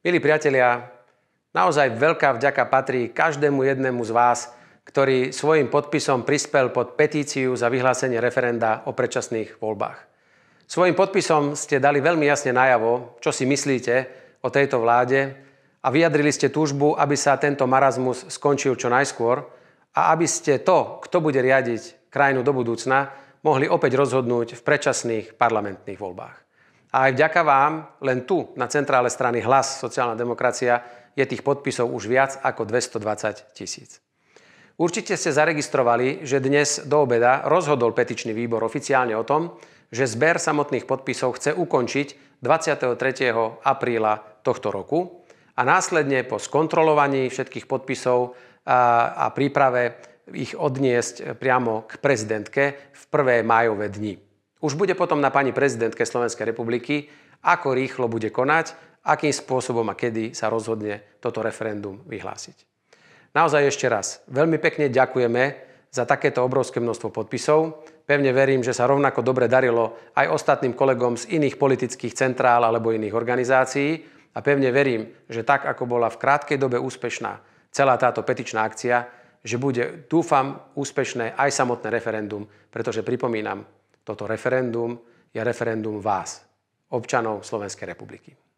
Milí priatelia, naozaj veľká vďaka patrí každému jednému z vás, ktorý svojim podpisom prispel pod petíciu za vyhlásenie referenda o predčasných voľbách. Svojim podpisom ste dali veľmi jasne najavo, čo si myslíte o tejto vláde a vyjadrili ste túžbu, aby sa tento marazmus skončil čo najskôr a aby ste to, kto bude riadiť krajinu do budúcna, mohli opäť rozhodnúť v predčasných parlamentných voľbách. A aj vďaka vám, len tu, na centrále strany Hlas, sociálna demokracia, je tých podpisov už viac ako 220 tisíc. Určite ste zaregistrovali, že dnes do obeda rozhodol petičný výbor oficiálne o tom, že zber samotných podpisov chce ukončiť 23. apríla tohto roku a následne po skontrolovaní všetkých podpisov a, a príprave ich odniesť priamo k prezidentke v prvé májové dni. Už bude potom na pani prezidentke Slovenskej republiky, ako rýchlo bude konať, akým spôsobom a kedy sa rozhodne toto referendum vyhlásiť. Naozaj ešte raz, veľmi pekne ďakujeme za takéto obrovské množstvo podpisov. Pevne verím, že sa rovnako dobre darilo aj ostatným kolegom z iných politických centrál alebo iných organizácií a pevne verím, že tak, ako bola v krátkej dobe úspešná celá táto petičná akcia, že bude, dúfam, úspešné aj samotné referendum, pretože pripomínam, toto referendum je referendum vás, občanov Slovenskej republiky.